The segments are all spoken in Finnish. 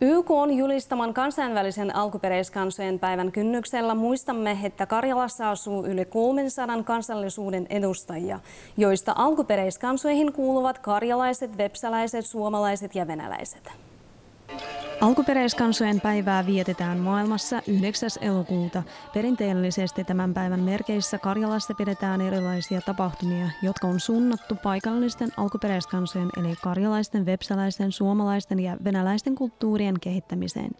YK on julistaman kansainvälisen alkuperäiskansojen päivän kynnyksellä muistamme, että Karjalassa asuu yli 300 kansallisuuden edustajia, joista alkuperäiskansoihin kuuluvat karjalaiset, vepsäläiset, suomalaiset ja venäläiset. Alkuperäiskansojen päivää vietetään maailmassa 9. elokuuta. Perinteellisesti tämän päivän merkeissä Karjalassa pidetään erilaisia tapahtumia, jotka on suunnattu paikallisten alkuperäiskansojen eli karjalaisten, vepsäläisten, suomalaisten ja venäläisten kulttuurien kehittämiseen.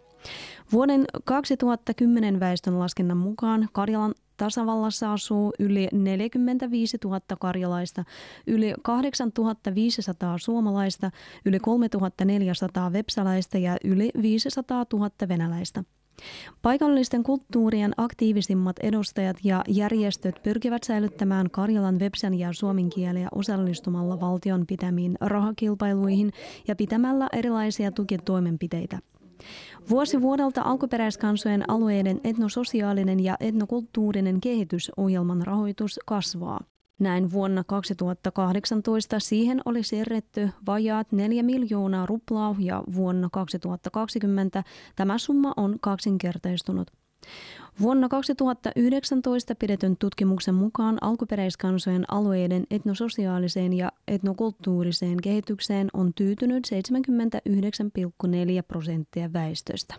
Vuoden 2010 väestön laskennan mukaan Karjalan Tasavallassa asuu yli 45 000 karjalaista, yli 8500 suomalaista, yli 3400 vepsäläistä ja yli 500 000 venäläistä. Paikallisten kulttuurien aktiivisimmat edustajat ja järjestöt pyrkivät säilyttämään Karjalan websen ja suomen kieliä osallistumalla valtion pitämiin rahakilpailuihin ja pitämällä erilaisia tukitoimenpiteitä – Vuosi vuodelta alkuperäiskansojen alueiden etnososiaalinen ja etnokulttuurinen kehitysohjelman rahoitus kasvaa. Näin vuonna 2018 siihen oli siirretty vajaat 4 miljoonaa ruplaa ja vuonna 2020 tämä summa on kaksinkertaistunut. Vuonna 2019 pidetyn tutkimuksen mukaan alkuperäiskansojen alueiden etnososiaaliseen ja etnokulttuuriseen kehitykseen on tyytynyt 79,4 prosenttia väestöstä.